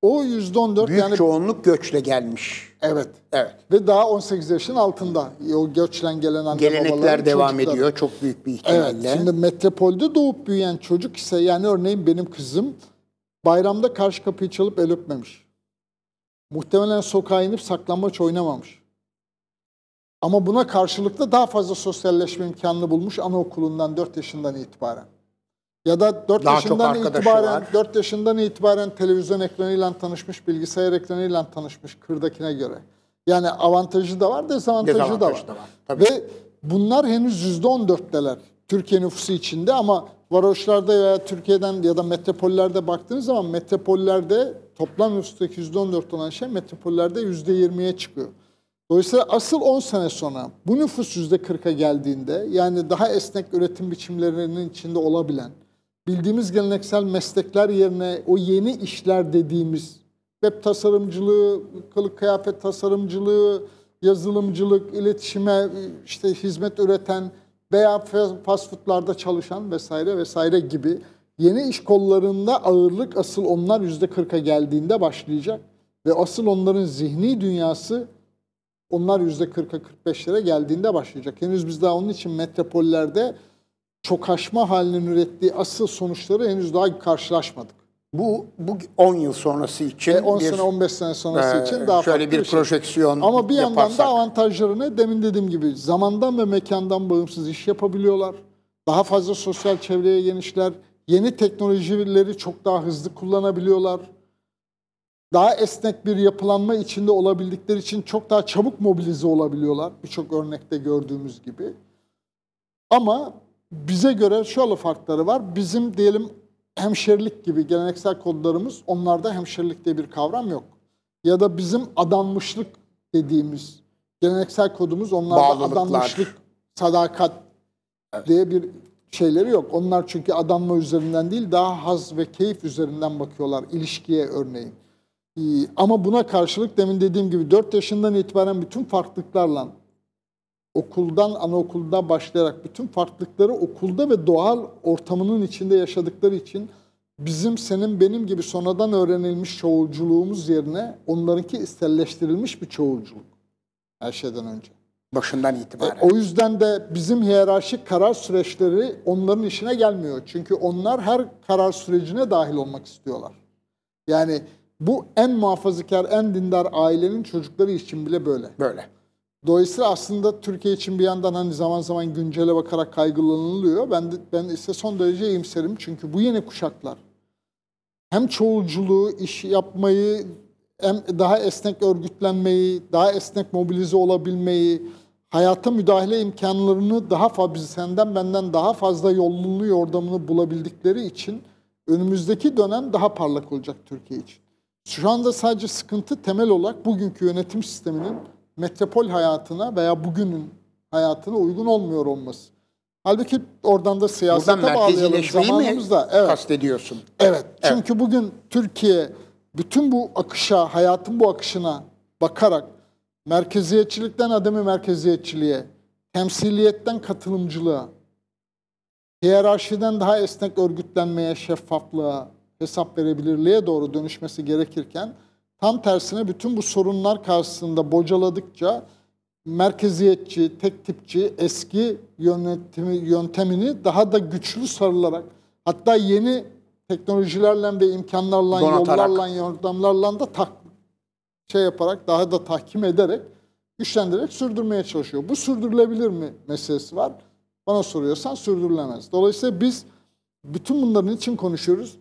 O %14 Büyük yani... çoğunluk göçle gelmiş. Evet. Evet. Ve daha 18 yaşın altında e, o göçlen gelen anne Gelenekler devam çocuklar. ediyor çok büyük bir ihtimalle. Evet. Şimdi metropolde doğup büyüyen çocuk ise yani örneğin benim kızım bayramda karşı kapıyı çalıp el öpmemiş. Muhtemelen sokağa inip saklanmaç oynamamış. Ama buna karşılık daha fazla sosyalleşme imkanını bulmuş anaokulundan 4 yaşından itibaren. Ya da 4 daha yaşından itibaren var. 4 yaşından itibaren televizyon ekranıyla tanışmış, bilgisayar ekranıyla tanışmış kırdakine göre. Yani avantajı da var, dezavantajı, dezavantajı da var. Da var. Tabii. Ve bunlar henüz %14'teler Türkiye nüfusu içinde ama varoşlarda ya Türkiye'den ya da metropollerde baktığınız zaman metropollerde toplam nüfustaki %14 olan şey metropollerde %20'ye çıkıyor. Dolayısıyla asıl 10 sene sonra bu nüfus %40'a geldiğinde yani daha esnek üretim biçimlerinin içinde olabilen, bildiğimiz geleneksel meslekler yerine o yeni işler dediğimiz web tasarımcılığı, kılık kıyafet tasarımcılığı, yazılımcılık, iletişime işte hizmet üreten veya fast foodlarda çalışan vesaire vesaire gibi yeni iş kollarında ağırlık asıl onlar %40'a geldiğinde başlayacak ve asıl onların zihni dünyası onlar %40'a 45'lere geldiğinde başlayacak. Henüz biz daha onun için metropollerde çokaşma halinin ürettiği asıl sonuçları henüz daha karşılaşmadık. Bu bu 10 yıl sonrası için e, 10 bir, sene 15 sene sonrası e, için daha şöyle bir, bir şey. Ama bir yandan da avantajlarını Demin dediğim gibi zamandan ve mekandan bağımsız iş yapabiliyorlar. Daha fazla sosyal çevreye genişler. Yeni teknolojileri çok daha hızlı kullanabiliyorlar daha esnek bir yapılanma içinde olabildikleri için çok daha çabuk mobilize olabiliyorlar. Birçok örnekte gördüğümüz gibi. Ama bize göre şöyle farkları var. Bizim diyelim hemşerilik gibi geleneksel kodlarımız onlarda hemşerilik diye bir kavram yok. Ya da bizim adanmışlık dediğimiz geleneksel kodumuz onlarda adanmışlık, sadakat diye bir şeyleri yok. Onlar çünkü adanma üzerinden değil daha haz ve keyif üzerinden bakıyorlar ilişkiye örneğin. Ee, ama buna karşılık demin dediğim gibi 4 yaşından itibaren bütün farklılıklarla okuldan, anaokuldan başlayarak bütün farklılıkları okulda ve doğal ortamının içinde yaşadıkları için bizim senin benim gibi sonradan öğrenilmiş çoğulculuğumuz yerine onlarınki istelleştirilmiş bir çoğulculuk her şeyden önce. Başından itibaren. E, o yüzden de bizim hiyerarşik karar süreçleri onların işine gelmiyor. Çünkü onlar her karar sürecine dahil olmak istiyorlar. Yani bu en muhafazakar, en dindar ailenin çocukları için bile böyle. Böyle. Dolayısıyla aslında Türkiye için bir yandan hani zaman zaman güncele bakarak kaygılanılıyor. Ben de, ben ise son derece iyimserim çünkü bu yeni kuşaklar hem çoğulculuğu, iş yapmayı, hem daha esnek örgütlenmeyi, daha esnek mobilize olabilmeyi, hayata müdahale imkanlarını daha fazla senden benden daha fazla yolluluğu yordamını bulabildikleri için önümüzdeki dönem daha parlak olacak Türkiye için. Şu anda sadece sıkıntı temel olarak bugünkü yönetim sisteminin metropol hayatına veya bugünün hayatına uygun olmuyor olması. Halbuki oradan da siyasete bağlayalım zamanımızda. Mi evet. Kastediyorsun. Evet. evet. Çünkü bugün Türkiye bütün bu akışa, hayatın bu akışına bakarak merkeziyetçilikten ademi merkeziyetçiliğe, temsiliyetten katılımcılığa, hiyerarşiden daha esnek örgütlenmeye, şeffaflığa, hesap verebilirliğe doğru dönüşmesi gerekirken tam tersine bütün bu sorunlar karşısında bocaladıkça merkeziyetçi, tek tipçi eski yönetimi, yöntemini daha da güçlü sarılarak hatta yeni teknolojilerle ve imkanlarla, Donatarak. yollarla, yordamlarla da tak, şey yaparak daha da tahkim ederek güçlendirerek sürdürmeye çalışıyor. Bu sürdürülebilir mi meselesi var. Bana soruyorsan sürdürülemez. Dolayısıyla biz bütün bunların için konuşuyoruz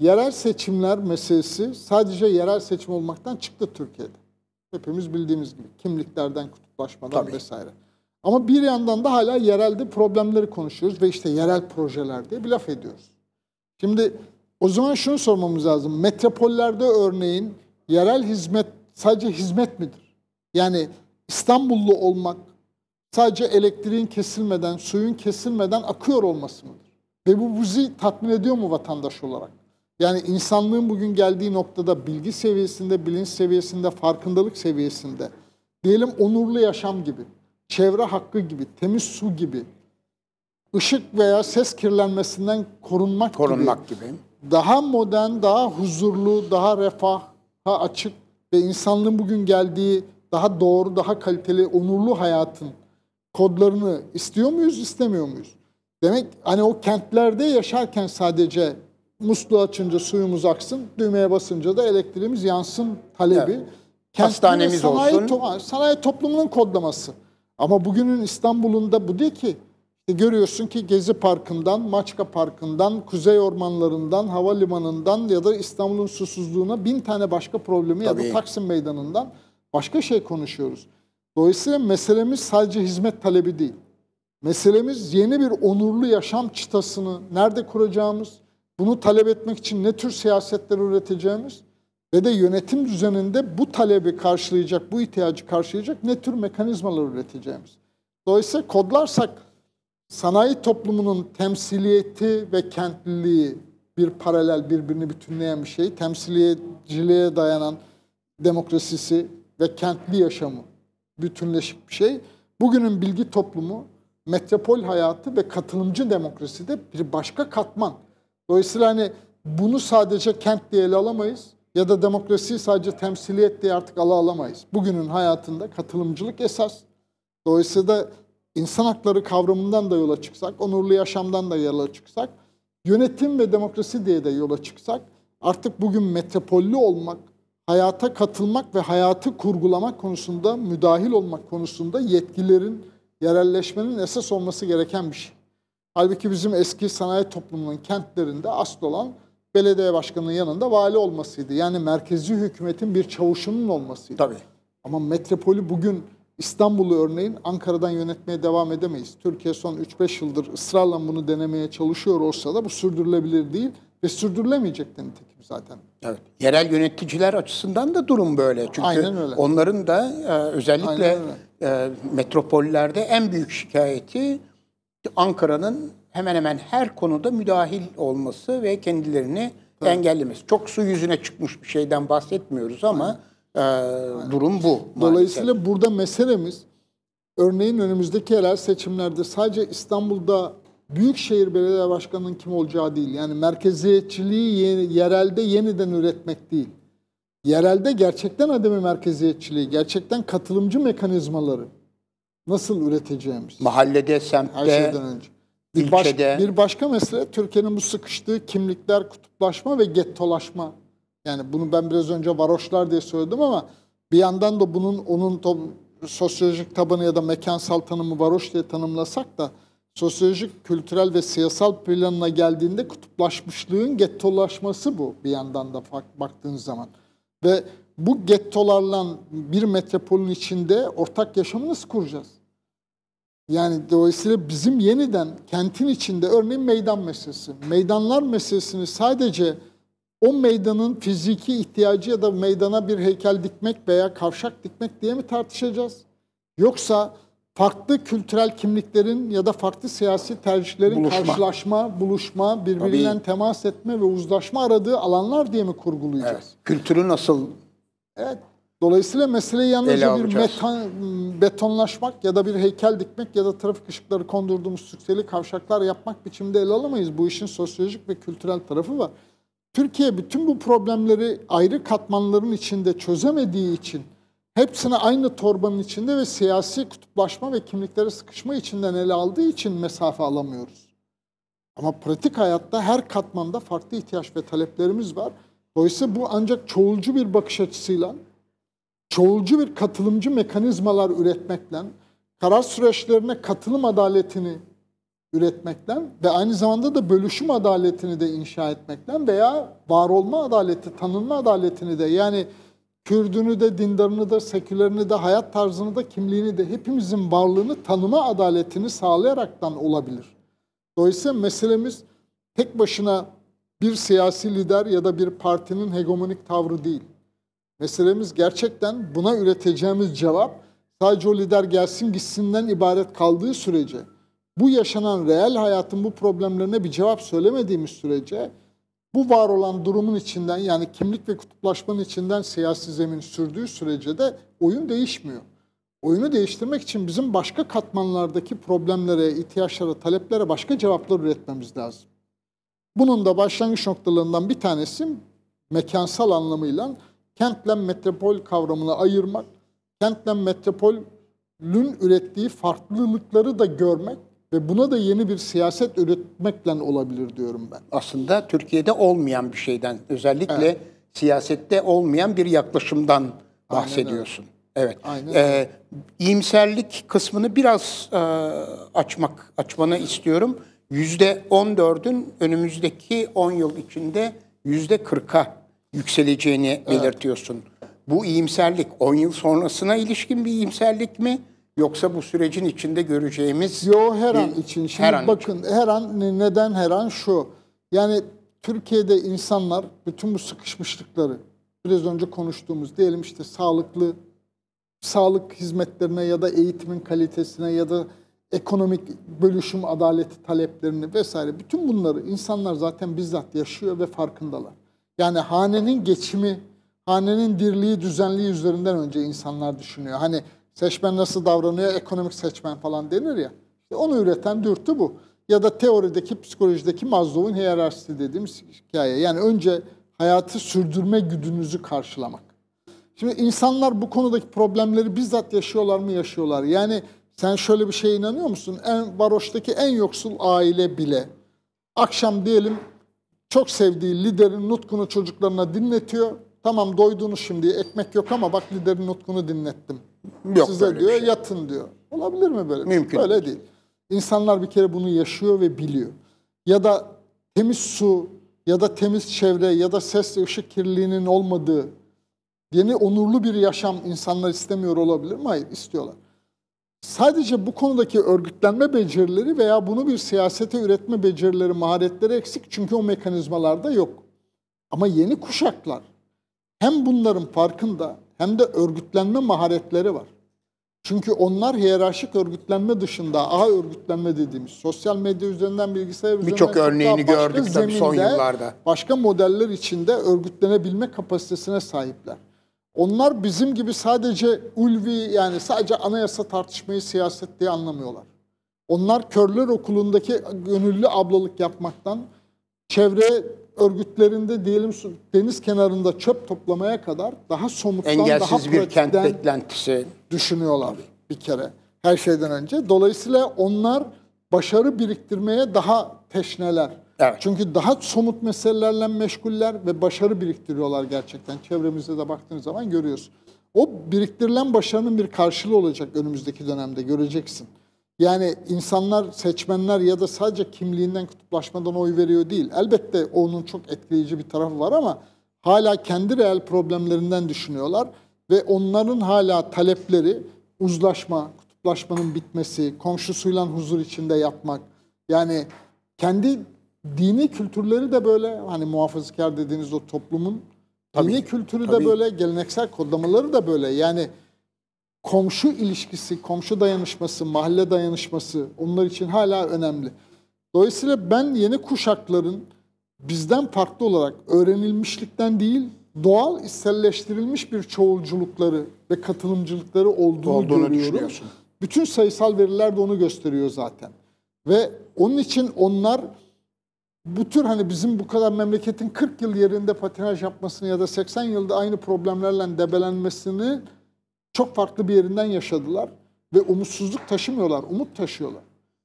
yerel seçimler meselesi sadece yerel seçim olmaktan çıktı Türkiye'de. Hepimiz bildiğimiz gibi kimliklerden, kutuplaşmadan Tabii. vesaire. Ama bir yandan da hala yerelde problemleri konuşuyoruz ve işte yerel projeler diye bir laf ediyoruz. Şimdi o zaman şunu sormamız lazım. Metropollerde örneğin yerel hizmet sadece hizmet midir? Yani İstanbullu olmak sadece elektriğin kesilmeden, suyun kesilmeden akıyor olması mıdır? Ve bu bizi tatmin ediyor mu vatandaş olarak? Yani insanlığın bugün geldiği noktada bilgi seviyesinde, bilinç seviyesinde, farkındalık seviyesinde, diyelim onurlu yaşam gibi, çevre hakkı gibi, temiz su gibi, ışık veya ses kirlenmesinden korunmak, korunmak gibi, gibi, daha modern, daha huzurlu, daha refaha açık ve insanlığın bugün geldiği daha doğru, daha kaliteli, onurlu hayatın kodlarını istiyor muyuz, istemiyor muyuz? Demek hani o kentlerde yaşarken sadece musluğu açınca suyumuz aksın, düğmeye basınca da elektriğimiz yansın talebi. Evet. Hastanemiz sanayi olsun. To sanayi toplumunun kodlaması. Ama bugünün İstanbul'unda bu değil ki. E görüyorsun ki Gezi Parkı'ndan, Maçka Parkı'ndan, Kuzey Ormanları'ndan, Havalimanı'ndan ya da İstanbul'un susuzluğuna bin tane başka problemi Tabii. ya da Taksim Meydanı'ndan başka şey konuşuyoruz. Dolayısıyla meselemiz sadece hizmet talebi değil. Meselemiz yeni bir onurlu yaşam çıtasını nerede kuracağımız, bunu talep etmek için ne tür siyasetler üreteceğimiz ve de yönetim düzeninde bu talebi karşılayacak, bu ihtiyacı karşılayacak ne tür mekanizmalar üreteceğimiz. Dolayısıyla kodlarsak sanayi toplumunun temsiliyeti ve kentliliği bir paralel birbirini bütünleyen bir şey. Temsiliyeciliğe dayanan demokrasisi ve kentli yaşamı bütünleşik bir şey. Bugünün bilgi toplumu, metropol hayatı ve katılımcı demokrasi de bir başka katman. Dolayısıyla hani bunu sadece kent diye ele alamayız ya da demokrasiyi sadece temsiliyet diye artık ala alamayız. Bugünün hayatında katılımcılık esas. Dolayısıyla insan hakları kavramından da yola çıksak, onurlu yaşamdan da yola çıksak, yönetim ve demokrasi diye de yola çıksak artık bugün metropolli olmak, hayata katılmak ve hayatı kurgulamak konusunda müdahil olmak konusunda yetkilerin yerelleşmenin esas olması gereken bir şey. Halbuki bizim eski sanayi toplumunun kentlerinde asıl olan belediye başkanının yanında vali olmasıydı. Yani merkezi hükümetin bir çavuşunun olmasıydı. Tabii. Ama metropolü bugün İstanbul'u örneğin Ankara'dan yönetmeye devam edemeyiz. Türkiye son 3-5 yıldır ısrarla bunu denemeye çalışıyor olsa da bu sürdürülebilir değil ve sürdürülemeyecek de nitekim zaten. Evet. Yerel yöneticiler açısından da durum böyle. Çünkü Aynen öyle. onların da e, özellikle e, metropollerde en büyük şikayeti Ankara'nın hemen hemen her konuda müdahil olması ve kendilerini Tabii. engellemesi. Çok su yüzüne çıkmış bir şeyden bahsetmiyoruz ama e, durum bu. Dolayısıyla maalesef. burada meselemiz örneğin önümüzdeki yerel seçimlerde sadece İstanbul'da Büyükşehir Belediye Başkanı'nın kim olacağı değil. Yani merkeziyetçiliği yerelde yeniden üretmek değil. Yerelde gerçekten ademi merkeziyetçiliği, gerçekten katılımcı mekanizmaları, nasıl üreteceğimiz. Mahallede, semtte, Her şeyden önce. Bir, ilçede. Baş, bir başka mesele Türkiye'nin bu sıkıştığı kimlikler, kutuplaşma ve gettolaşma. Yani bunu ben biraz önce varoşlar diye söyledim ama bir yandan da bunun onun to, sosyolojik tabanı ya da mekansal tanımı varoş diye tanımlasak da sosyolojik, kültürel ve siyasal planına geldiğinde kutuplaşmışlığın gettolaşması bu bir yandan da baktığınız zaman. Ve bu gettolarla bir metropolün içinde ortak yaşamı nasıl kuracağız? Yani dolayısıyla bizim yeniden kentin içinde örneğin meydan meselesi. Meydanlar meselesini sadece o meydanın fiziki ihtiyacı ya da meydana bir heykel dikmek veya kavşak dikmek diye mi tartışacağız? Yoksa farklı kültürel kimliklerin ya da farklı siyasi tercihlerin buluşma. karşılaşma, buluşma, birbirinden Tabii. temas etme ve uzlaşma aradığı alanlar diye mi kurgulayacağız? Evet. Kültürü nasıl Evet. Dolayısıyla meseleyi yalnızca bir metan, betonlaşmak ya da bir heykel dikmek ya da trafik ışıkları kondurduğumuz sükseli kavşaklar yapmak biçimde ele alamayız. Bu işin sosyolojik ve kültürel tarafı var. Türkiye bütün bu problemleri ayrı katmanların içinde çözemediği için hepsini aynı torbanın içinde ve siyasi kutuplaşma ve kimliklere sıkışma içinden ele aldığı için mesafe alamıyoruz. Ama pratik hayatta her katmanda farklı ihtiyaç ve taleplerimiz var. Dolayısıyla bu ancak çoğulcu bir bakış açısıyla çoğulcu bir katılımcı mekanizmalar üretmekten, karar süreçlerine katılım adaletini üretmekten ve aynı zamanda da bölüşüm adaletini de inşa etmekten veya var olma adaleti, tanınma adaletini de yani Kürdünü de, dindarını da, sekülerini de, hayat tarzını da, kimliğini de hepimizin varlığını tanıma adaletini sağlayaraktan olabilir. Dolayısıyla meselemiz tek başına bir siyasi lider ya da bir partinin hegemonik tavrı değil. Meselemiz gerçekten buna üreteceğimiz cevap sadece o lider gelsin gitsin'den ibaret kaldığı sürece bu yaşanan reel hayatın bu problemlerine bir cevap söylemediğimiz sürece bu var olan durumun içinden yani kimlik ve kutuplaşmanın içinden siyasi zemin sürdüğü sürece de oyun değişmiyor. Oyunu değiştirmek için bizim başka katmanlardaki problemlere, ihtiyaçlara, taleplere başka cevaplar üretmemiz lazım. Bunun da başlangıç noktalarından bir tanesi mekansal anlamıyla kentle metropol kavramını ayırmak, kentle metropolün ürettiği farklılıkları da görmek ve buna da yeni bir siyaset üretmekle olabilir diyorum ben. Aslında Türkiye'de olmayan bir şeyden, özellikle evet. siyasette olmayan bir yaklaşımdan bahsediyorsun. Aynen evet. Aynen. Ee, iyimserlik kısmını biraz e, açmak, açmanı istiyorum. Yüzde %14'ün önümüzdeki 10 yıl içinde %40'a yükseleceğini evet. belirtiyorsun. Bu iyimserlik 10 yıl sonrasına ilişkin bir iyimserlik mi? Yoksa bu sürecin içinde göreceğimiz... Yo her an için. Şimdi her an bakın için. her an neden her an şu. Yani Türkiye'de insanlar bütün bu sıkışmışlıkları biraz önce konuştuğumuz diyelim işte sağlıklı sağlık hizmetlerine ya da eğitimin kalitesine ya da ekonomik bölüşüm adaleti taleplerini vesaire bütün bunları insanlar zaten bizzat yaşıyor ve farkındalar. Yani hanenin geçimi, hanenin dirliği, düzenliği üzerinden önce insanlar düşünüyor. Hani seçmen nasıl davranıyor, ekonomik seçmen falan denir ya. İşte onu üreten dürtü bu. Ya da teorideki, psikolojideki Maslow'un hiyerarşisi dediğimiz hikaye. Yani önce hayatı sürdürme güdünüzü karşılamak. Şimdi insanlar bu konudaki problemleri bizzat yaşıyorlar mı yaşıyorlar. Yani sen şöyle bir şeye inanıyor musun? En varoştaki en yoksul aile bile akşam diyelim çok sevdiği liderin nutkunu çocuklarına dinletiyor. Tamam doydunuz şimdi ekmek yok ama bak liderin nutkunu dinlettim. Yok Size diyor şey. yatın diyor. Olabilir mi böyle? Mümkün. Öyle değil. İnsanlar bir kere bunu yaşıyor ve biliyor. Ya da temiz su ya da temiz çevre ya da ses ve ışık kirliliğinin olmadığı yeni onurlu bir yaşam insanlar istemiyor olabilir mi? Hayır istiyorlar. Sadece bu konudaki örgütlenme becerileri veya bunu bir siyasete üretme becerileri, maharetleri eksik çünkü o mekanizmalarda yok. Ama yeni kuşaklar hem bunların farkında hem de örgütlenme maharetleri var. Çünkü onlar hiyerarşik örgütlenme dışında ağ örgütlenme dediğimiz sosyal medya üzerinden bilgisayar üzerinden birçok örneğini gördük zeminde, tabii son yıllarda. Başka modeller içinde örgütlenebilme kapasitesine sahipler. Onlar bizim gibi sadece ulvi yani sadece anayasa tartışmayı siyaset diye anlamıyorlar. Onlar körler okulundaki gönüllü ablalık yapmaktan çevre örgütlerinde diyelim deniz kenarında çöp toplamaya kadar daha somuttan Engelsiz daha bir kent beklentisi düşünüyorlar bir kere her şeyden önce. Dolayısıyla onlar başarı biriktirmeye daha teşneler. Evet. Çünkü daha somut meselelerle meşguller ve başarı biriktiriyorlar gerçekten. Çevremizde de baktığınız zaman görüyoruz. O biriktirilen başarının bir karşılığı olacak önümüzdeki dönemde göreceksin. Yani insanlar, seçmenler ya da sadece kimliğinden, kutuplaşmadan oy veriyor değil. Elbette onun çok etkileyici bir tarafı var ama hala kendi reel problemlerinden düşünüyorlar ve onların hala talepleri uzlaşma, kutuplaşmanın bitmesi, komşusuyla huzur içinde yapmak. Yani kendi dini kültürleri de böyle hani muhafazakar dediğiniz o toplumun tabii, dini kültürü tabii. de böyle, geleneksel kodlamaları da böyle. Yani komşu ilişkisi, komşu dayanışması, mahalle dayanışması onlar için hala önemli. Dolayısıyla ben yeni kuşakların bizden farklı olarak öğrenilmişlikten değil, doğal içselleştirilmiş bir çoğulculukları ve katılımcılıkları olduğunu, olduğunu görüyorum. Bütün sayısal veriler de onu gösteriyor zaten. Ve onun için onlar bu tür hani bizim bu kadar memleketin 40 yıl yerinde patinaj yapmasını ya da 80 yılda aynı problemlerle debelenmesini çok farklı bir yerinden yaşadılar ve umutsuzluk taşımıyorlar, umut taşıyorlar.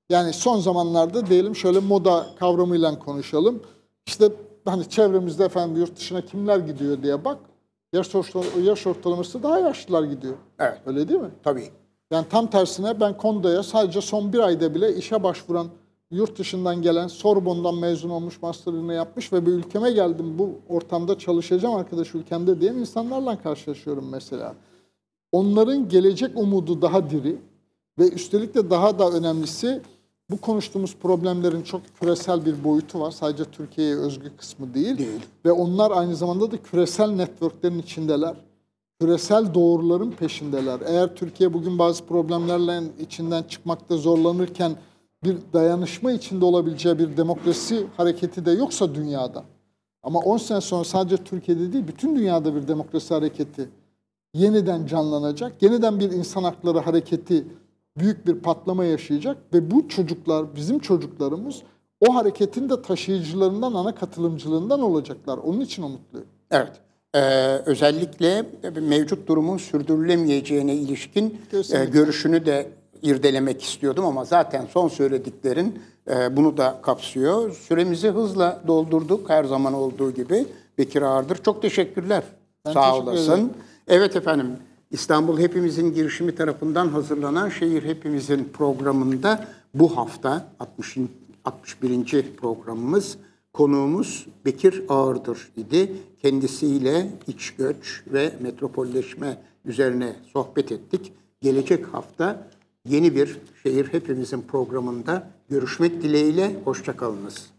Yani son zamanlarda diyelim şöyle moda kavramıyla konuşalım. İşte hani çevremizde efendim yurt dışına kimler gidiyor diye bak. Yaş, ortalama, yaş ortalaması daha yaşlılar gidiyor. Evet. Öyle değil mi? Tabii. Yani tam tersine ben Konda'ya sadece son bir ayda bile işe başvuran yurt dışından gelen Sorbon'dan mezun olmuş, master'ını yapmış ve bir ülkeme geldim bu ortamda çalışacağım arkadaş ülkemde diye insanlarla karşılaşıyorum mesela. Onların gelecek umudu daha diri ve üstelik de daha da önemlisi bu konuştuğumuz problemlerin çok küresel bir boyutu var. Sadece Türkiye'ye özgü kısmı değil. değil. Ve onlar aynı zamanda da küresel networklerin içindeler. Küresel doğruların peşindeler. Eğer Türkiye bugün bazı problemlerle içinden çıkmakta zorlanırken bir dayanışma içinde olabileceği bir demokrasi hareketi de yoksa dünyada ama 10 sene sonra sadece Türkiye'de değil bütün dünyada bir demokrasi hareketi yeniden canlanacak. Yeniden bir insan hakları hareketi büyük bir patlama yaşayacak ve bu çocuklar bizim çocuklarımız o hareketin de taşıyıcılarından ana katılımcılığından olacaklar. Onun için umutluyum. Evet. Ee, özellikle mevcut durumun sürdürülemeyeceğine ilişkin e, görüşünü de irdelemek istiyordum ama zaten son söylediklerin e, bunu da kapsıyor. Süremizi hızla doldurduk her zaman olduğu gibi. Bekir Ağırdır çok teşekkürler. Ben Sağ teşekkür olasın. Ederim. Evet efendim İstanbul Hepimizin girişimi tarafından hazırlanan Şehir Hepimizin programında bu hafta 60. 61. programımız konuğumuz Bekir Ağırdır idi. Kendisiyle iç göç ve metropolleşme üzerine sohbet ettik. Gelecek hafta yeni bir şehir hepimizin programında görüşmek dileğiyle. Hoşçakalınız.